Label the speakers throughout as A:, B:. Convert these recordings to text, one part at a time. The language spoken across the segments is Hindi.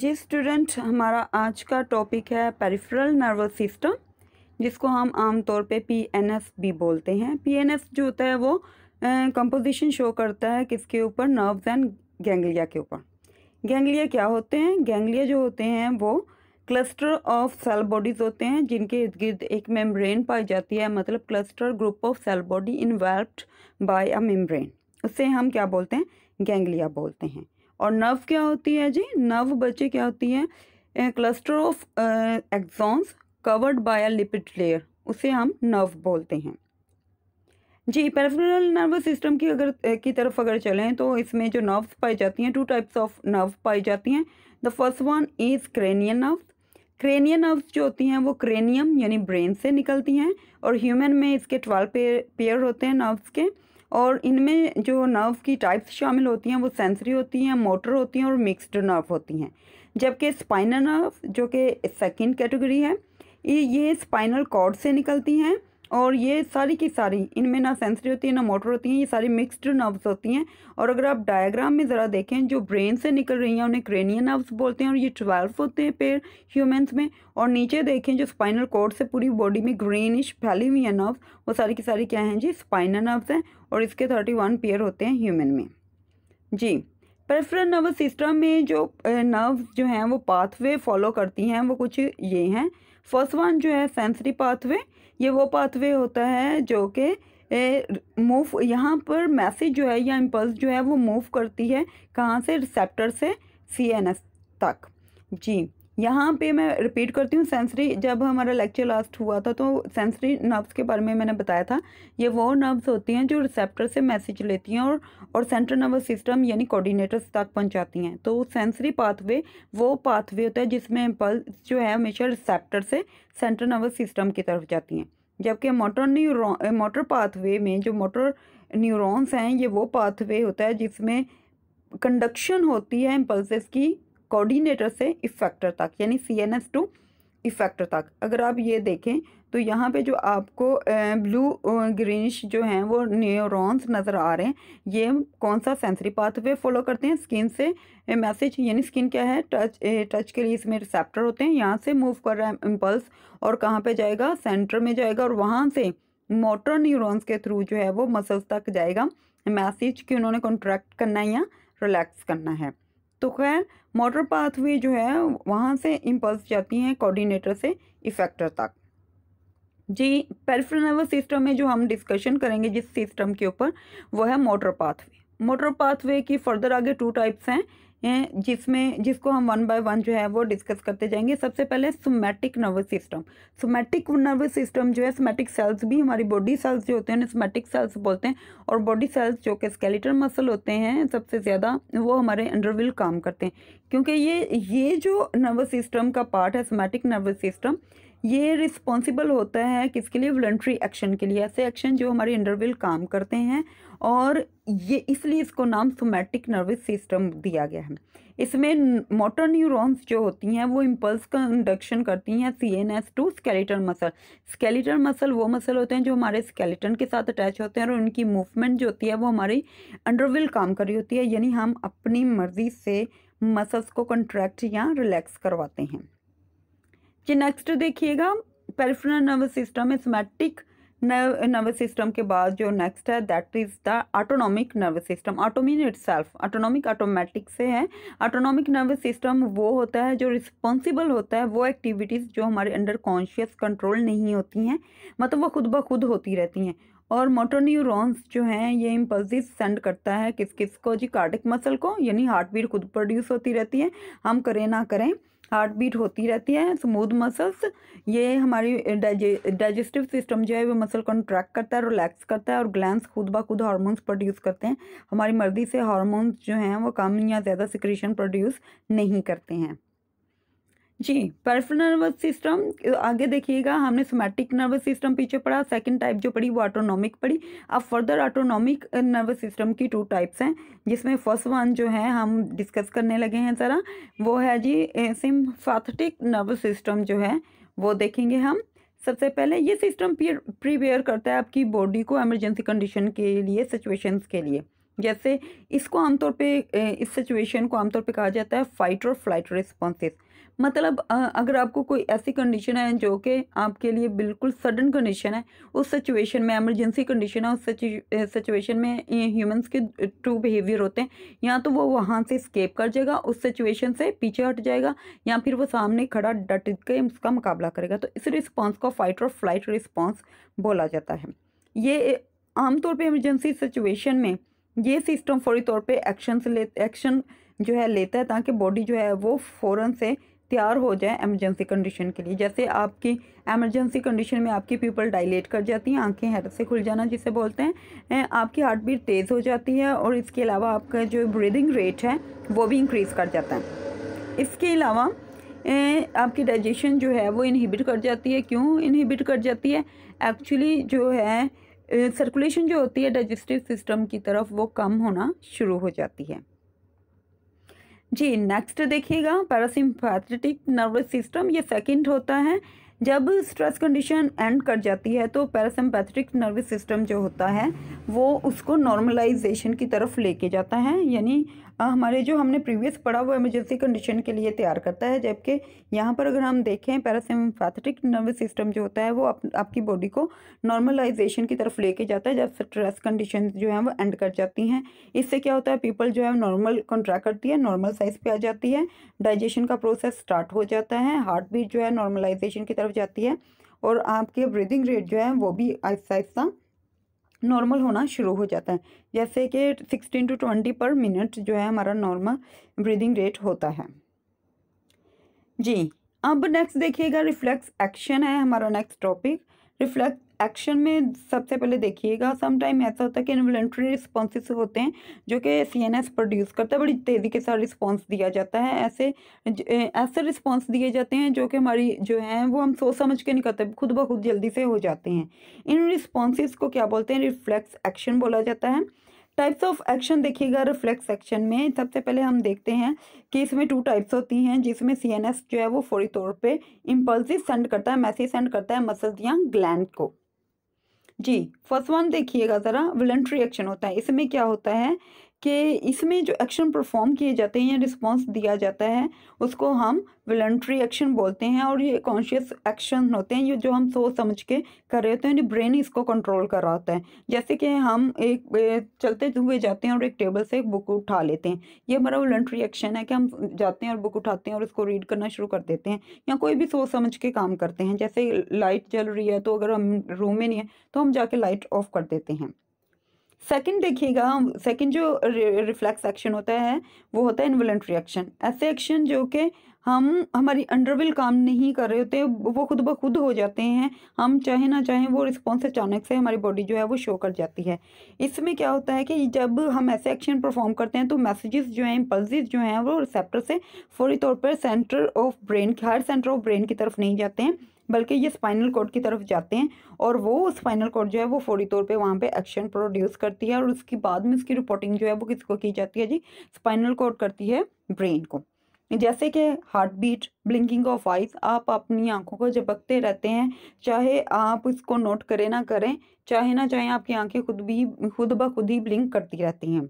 A: जी स्टूडेंट हमारा आज का टॉपिक है पेरिफेरल नर्वस सिस्टम जिसको हम आमतौर पे पीएनएस भी बोलते हैं पीएनएस जो होता है वो कंपोजिशन शो करता है किसके ऊपर नर्व्स एंड गैंग्लिया के ऊपर गैंग्लिया क्या होते हैं गैंग्लिया जो होते हैं वो क्लस्टर ऑफ सेल बॉडीज होते हैं जिनके इर्द गिर्द एक मेम्ब्रेन पाई जाती है मतलब cluster group of cell body enveloped by a membrane उससे हम क्या बोलते हैं गैंग्लिया बोलते हैं और नव क्या होती है जी नव बच्चे क्या होती है cluster of axons covered by a lipid layer उसे हम नर्व बोलते हैं जी पेरिफेरल नर्वस सिस्टम की अगर की तरफ अगर चलें तो इसमें जो नर्व्स पाई जाती हैं टू टाइप्स ऑफ नर्व पाई जाती हैं the first one is cranial nerves cranial nerves जो होती हैं वो क्रेनियम यानी ब्रेन से निकलती हैं और ह्यूमन में इसके ट्वेल्व पेयर होते हैं नर्व्स के और इनमें जो नर्व की टाइप्स शामिल होती हैं वो सेंसरी होती हैं मोटर होती हैं और मिक्स्ड नर्व होती हैं जबकि स्पाइनल नर्व जो कि सेकंड कैटेगरी है ये स्पाइनल कॉर्ड से निकलती हैं और ये सारी की सारी इनमें ना सेंसरी होती है ना मोटर होती हैं ये सारी मिक्स्ड नर्व्स होती हैं और अगर आप डायग्राम में ज़रा देखें जो ब्रेन से निकल रही हैं उन्हें क्रेनियन नर्व्स बोलते हैं और ये ट्वेल्व होते हैं पेड़ ह्यूमन्स में और नीचे देखें जो स्पाइनल कोड से पूरी बॉडी में ग्रीनिश फैली हुई है नर्व्स वो सारी की सारी क्या हैं जी स्पाइनल नर्व्स हैं और इसके थर्टी वन पेयर होते हैं ह्यूमन में जी पेरिफेरल नर्वस सिस्टम में जो नर्व जो हैं वो पाथवे फॉलो करती हैं वो कुछ ये हैं फर्स्ट वन जो है सेंसरी पाथवे ये वो पाथवे होता है जो कि मूव यहाँ पर मैसेज जो है या इम्पल्स जो है वो मूव करती है कहाँ से रिसेप्टर से सी एन एस तक जी यहाँ पे मैं रिपीट करती हूँ सेंसरी जब हमारा लेक्चर लास्ट हुआ था तो सेंसरी नर्व्स के बारे में मैंने बताया था ये वो नर्व्स होती हैं जो रिसेप्टर से मैसेज लेती हैं और और सेंट्रल नर्वस सिस्टम यानी कोऑर्डिनेटर्स तक पहुँचाती हैं तो सेंसरी पाथवे वो पाथवे होता है जिसमें इम्पल्स जो है हमेशा रिसेप्टर से सेंट्रल नर्वस सिस्टम की तरफ जाती हैं जबकि मोटर न्यूरो मोटर पाथवे में जो मोटर न्यूरोन्स हैं ये वो पाथवे होता है जिसमें कंडक्शन होती है इम्पल्स की कोऑर्डिनेटर से इफेक्टर तक यानी C N S to effector तक अगर आप ये देखें तो यहाँ पे जो आपको ब्लू ग्रीनिश जो हैं वो न्यूरॉन्स नज़र आ रहे हैं ये कौन सा सेंसरी पाथवे फॉलो करते हैं स्किन से मैसेज यानी स्किन क्या है टच टच के लिए इसमें रिसेप्टर होते हैं यहाँ से मूव कर रहा है इम्पल्स और कहाँ पे जाएगा सेंटर में जाएगा और वहाँ से मोटर न्यूरॉन्स के थ्रू जो है वो मसल्स तक जाएगा मैसेज कि उन्होंने कॉन्ट्रैक्ट करना है या रिलैक्स करना है तो खैर मोटर पाथवे जो है वहाँ से इम्पल्स जाती हैं कोऑर्डिनेटर से इफेक्टर तक जी पेरिफेरल नर्वस सिस्टम में जो हम डिस्कशन करेंगे जिस सिस्टम के ऊपर वो है मोटर पाथवे मोटर पाथवे की फर्दर आगे टू टाइप्स हैं जिसमें जिसको हम वन बाय वन जो है वो डिस्कस करते जाएंगे सबसे पहले somatic nervous system somatic nervous system जो है सोमैटिक सेल्स भी हमारी बॉडी सेल्स जो होते हैं सोमैटिक सेल्स बोलते हैं और बॉडी सेल्स जो कि स्केलेटल मसल होते हैं सबसे ज़्यादा वो हमारे अंडरविल काम करते हैं क्योंकि ये ये जो नर्वस सिस्टम का पार्ट है सोमैटिक नर्वस सिस्टम ये रिस्पॉन्सिबल होता है किसके लिए वलेंट्री एक्शन के लिए ऐसे एक्शन जो हमारे अंडरविल काम करते हैं और ये इसलिए इसको नाम सोमैटिक नर्वस सिस्टम दिया गया है इसमें मोटर न्यूरॉन्स जो होती हैं वो इम्पल्स का इंडक्शन करती हैं C N S to skeleton muscle skeleton muscle वो मसल होते हैं जो हमारे स्केलेटन के साथ अटैच होते हैं और उनकी मूवमेंट जो होती है वो हमारी अंडरविल काम कर रही होती है यानी हम अपनी मर्जी से मसल्स को कंट्रैक्ट या रिलैक्स करवाते हैं जी नेक्स्ट देखिएगा पेरिफेरल नर्वस सिस्टम है सोमैटिक नर्व नर्वस सिस्टम के बाद जो नेक्स्ट है that is the autonomic nervous system autonomic itself autonomic automatic से है ऑटोनॉमिक नर्वस सिस्टम वो होता है जो रिस्पॉन्सिबल होता है वो एक्टिविटीज़ जो हमारे अंडर कॉन्शियस कंट्रोल नहीं होती हैं मतलब वो खुद ब खुद होती रहती हैं और मोटर जो हैं ये इम्पल्सिस सेंड करता है किस किस को जी कार्डिक मसल को यानी हार्ट बीट खुद प्रोड्यूस होती रहती है हम करें ना करें हार्ट बीट होती रहती है स्मूथ मसल्स ये हमारी डाइजेस्टिव सिस्टम जो है वो मसल कॉन्ट्रैक्ट करता है रिलैक्स करता है और ग्लैंड खुद ब खुद हार्मोन्स प्रोड्यूस करते हैं हमारी मर्जी से हार्मोन्स जो हैं वो कम या ज़्यादा सिक्रेशन प्रोड्यूस नहीं करते हैं जी परफल नर्वस सिस्टम आगे देखिएगा हमने सोमैटिक नर्वस सिस्टम पीछे पढ़ा सेकंड टाइप जो पढ़ी वो ऑटोनॉमिक पढ़ी अब फर्दर ऑटोनॉमिक नर्वस सिस्टम की टू टाइप्स हैं जिसमें फर्स्ट वन जो है हम डिस्कस करने लगे हैं ज़रा वो है जी सिम्फाथेटिक नर्वस सिस्टम जो है वो देखेंगे हम सबसे पहले ये सिस्टम प्रिपेयर करता है आपकी बॉडी को एमरजेंसी कंडीशन के लिए सिचुएशंस के लिए जैसे इसको आमतौर पे इस सिचुएशन को आमतौर पे कहा जाता है फाइट और फ्लाइट रिस्पॉन्सेस मतलब अगर आपको कोई ऐसी कंडीशन है जो कि आपके लिए बिल्कुल सडन कंडीशन है उस सिचुएशन में एमरजेंसी कंडीशन है उस सिचुएशन में ह्यूमंस के ट्रू बिहेवियर होते हैं या तो वो वहाँ से स्केप कर जाएगा उस सिचुएशन से पीछे हट जाएगा या फिर वो सामने खड़ा डट के उसका मुकाबला करेगा तो इस रिस्पॉन्स को फाइट और फ्लाइट रिस्पॉन्स बोला जाता है ये आमतौर पर एमरजेंसी सिचुएशन में ये सिस्टम फौरी तौर पर एक्शन ले एक्शन जो है लेता है ताकि बॉडी जो है वो फ़ौरन से तैयार हो जाए एमरजेंसी कंडीशन के लिए जैसे आपकी एमरजेंसी कंडीशन में आपकी पीपल डाइलेट कर जाती हैं आंखें हैरत से खुल जाना जिसे बोलते हैं आपकी हार्ट बीट तेज़ हो जाती है और इसके अलावा आपका जो ब्रीदिंग रेट है वो भी इंक्रीज़ कर जाता है इसके अलावा आपकी डाइजेशन जो है वो इनहिबिट कर जाती है क्यों इनहिबिट कर जाती है एक्चुअली जो है सर्कुलेशन जो होती है डाइजेस्टिव सिस्टम की तरफ वो कम होना शुरू हो जाती है जी नेक्स्ट देखिएगा पैरासिम्पैथेटिक नर्वस सिस्टम ये सेकंड होता है जब स्ट्रेस कंडीशन एंड कर जाती है तो पैरासिम्पैथेटिक नर्वस सिस्टम जो होता है वो उसको नॉर्मलाइजेशन की तरफ लेके जाता है यानी हमारे जो हमने प्रीवियस पढ़ा वो इमरजेंसी कंडीशन के लिए तैयार करता है जबकि यहाँ पर अगर हम देखें पैरासिम्पैथेटिक नर्वस सिस्टम जो होता है वो आप, आपकी बॉडी को नॉर्मलाइजेशन की तरफ लेके जाता है जब स्ट्रेस कंडीशन जो है वो एंड कर जाती हैं इससे क्या होता है पीपल जो है नॉर्मल कॉन्ट्रैक्ट करती है नॉर्मल साइज पर आ जाती है डाइजेशन का प्रोसेस स्टार्ट हो जाता है हार्ट बीट जो है नॉर्मलाइजेशन की तरफ जाती है और आपके ब्रीदिंग रेट जो है वो भी आहिस्ता आहिस्ता नॉर्मल होना शुरू हो जाता है जैसे कि सिक्सटीन टू ट्वेंटी पर मिनट जो है हमारा नॉर्मल ब्रीदिंग रेट होता है जी अब नेक्स्ट देखिएगा रिफ्लेक्स एक्शन है हमारा नेक्स्ट टॉपिक रिफ्लेक्स एक्शन में सबसे पहले देखिएगा समटाइम ऐसा होता है कि इन्वलेंट्री रिस्पॉन्सेस होते हैं जो कि सीएनएस प्रोड्यूस करता है बड़ी तेज़ी के साथ रिस्पॉन्स दिया जाता है ऐसे ऐसे रिस्पॉन्स दिए जाते हैं जो कि हमारी जो है वो हम सोच समझ के नहीं करते खुद ब खुद जल्दी से हो जाते हैं इन रिस्पॉन्स को क्या बोलते हैं रिफ्लेक्स एक्शन बोला जाता है टाइप्स ऑफ एक्शन देखिएगा रिफ्लेक्स एक्शन में सबसे पहले हम देखते हैं कि इसमें टू टाइप्स होती हैं जिसमें सीएनएस जो है वो फौरी तौर पे इम्पल्सिव सेंड करता है मैसेज सेंड करता है मसल्स या ग्लैंड को जी फर्स्ट वन देखिएगा ज़रा विलेंट रिएक्शन होता है इसमें क्या होता है कि इसमें जो एक्शन परफॉर्म किए जाते हैं या रिस्पॉन्स दिया जाता है उसको हम वलन्ट्री एक्शन बोलते हैं और ये कॉन्शियस एक्शन होते हैं ये जो हम सोच समझ के कर रहे होते हैं यानी ब्रेन इसको कंट्रोल कर रहा होता है जैसे कि हम एक चलते हुए जाते हैं और एक टेबल से एक बुक उठा लेते हैं ये हमारा वॉल्ट्री एक्शन है कि हम जाते हैं और बुक उठाते हैं और उसको रीड करना शुरू कर देते हैं या कोई भी सोच समझ के काम करते हैं जैसे लाइट जल रही है तो अगर हम रूम में नहीं है तो हम जाके लाइट ऑफ कर देते हैं सेकंड देखिएगा सेकंड जो रिफ्लेक्स एक्शन होता है वो होता है इन्वोलेंट्री एक्शन ऐसे एक्शन जो कि हम हमारी अंडरविल काम नहीं कर रहे होते वो खुद ब खुद हो जाते हैं हम चाहे ना चाहे वो रिस्पॉन्स अचानक से हमारी बॉडी जो है वो शो कर जाती है इसमें क्या होता है कि जब हम ऐसे एक्शन परफॉर्म करते हैं तो मैसेजेस जो हैं इम्पल्स जो हैं वो रिसेप्टर से फौरी तौर पर सेंटर ऑफ ब्रेन हर सेंटर ऑफ ब्रेन की तरफ नहीं जाते हैं बल्कि ये स्पाइनल कोड की तरफ जाते हैं और वो स्पाइनल कोड जो है वो फौरी तौर पे वहाँ पे एक्शन प्रोड्यूस करती है और उसके बाद में उसकी रिपोर्टिंग जो है वो किसको की जाती है जी स्पाइनल कोड करती है ब्रेन को जैसे कि heart beat blinking of eyes आप अपनी आंखों को झपकते रहते हैं चाहे आप इसको नोट करें ना करें चाहे ना चाहे आपकी आंखें खुद भी खुद ब खुद ही ब्लिंक करती रहती हैं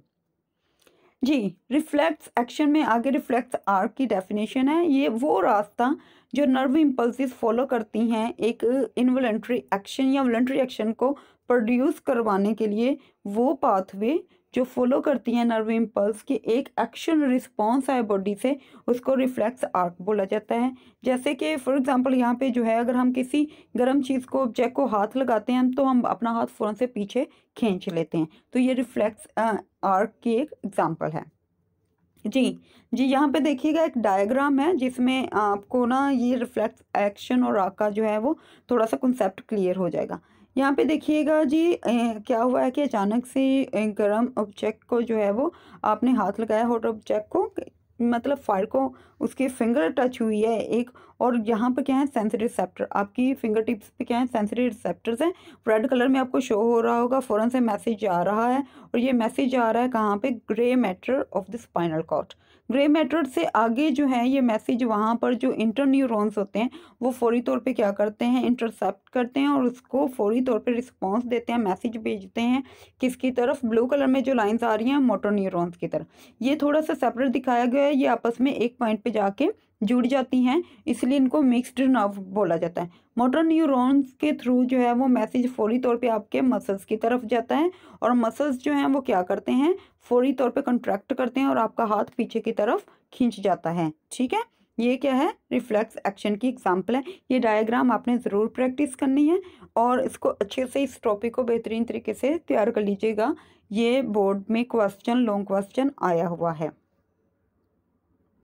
A: जी रिफ्लेक्स एक्शन में आगे रिफ्लेक्स आर्क की डेफिनेशन है ये वो रास्ता जो नर्व इम्पल्सिस फॉलो करती हैं एक इनवलेंट्री एक्शन या वलेंट्री एक्शन को प्रोड्यूस करवाने के लिए वो पाथवे जो फॉलो करती हैं नर्व इम्पल्स की एक एक्शन रिस्पॉन्स है बॉडी से उसको रिफ्लेक्स आर्क बोला जाता है जैसे कि फॉर एग्जांपल यहाँ पे जो है अगर हम किसी गर्म चीज़ को ऑब्जेक्ट को हाथ लगाते हैं तो हम अपना हाथ फ़ौरन से पीछे खींच लेते हैं तो ये रिफ्लेक्स आर्क की एक एग्जाम्पल है जी जी यहाँ पे देखिएगा एक डायग्राम है जिसमें आपको ना ये रिफ्लेक्स एक्शन और आग का जो है वो थोड़ा सा कंसेप्ट क्लियर हो जाएगा यहाँ पे देखिएगा जी ए, क्या हुआ है कि अचानक से गर्म ऑब्जेक्ट को जो है वो आपने हाथ लगाया हॉट ऑब्जेक्ट को मतलब फायर को उसकी फिंगर टच हुई है एक और यहाँ पर क्या है सेंसरी रिसेप्टर आपकी फिंगर टिप्स पर क्या है सेंसरी रिसेप्टर्स हैं रेड कलर में आपको शो हो रहा होगा फ़ौरन से मैसेज आ रहा है और ये मैसेज आ रहा है कहाँ पर grey matter of the spinal cord grey matter से आगे जो है ये मैसेज वहाँ पर जो इंटर न्यूरोस होते हैं वो फौरी तौर पर क्या करते हैं इंटरसेप्ट करते हैं और उसको फौरी तौर पर रिस्पॉन्स देते हैं मैसेज भेजते हैं किसकी तरफ ब्लू कलर में जो लाइन्स आ रही हैं मोटर न्यूरोस की तरफ ये थोड़ा सा सेपरेट दिखाया गया है ये आपस में एक पॉइंट पर जाके जुड़ जाती हैं इसलिए इनको मिक्सड नर्व बोला जाता है मोटर न्यूरॉन्स के थ्रू जो है वो मैसेज फौरी तौर पे आपके मसल्स की तरफ जाता है और मसल्स जो हैं वो क्या करते हैं फौरी तौर पे कंट्रैक्ट करते हैं और आपका हाथ पीछे की तरफ खींच जाता है ठीक है ये क्या है रिफ्लेक्स एक्शन की एग्जाम्पल है ये डायग्राम आपने ज़रूर प्रैक्टिस करनी है और इसको अच्छे से इस टॉपिक को बेहतरीन तरीके से तैयार कर लीजिएगा ये बोर्ड में क्वेश्चन लॉन्ग क्वेश्चन आया हुआ है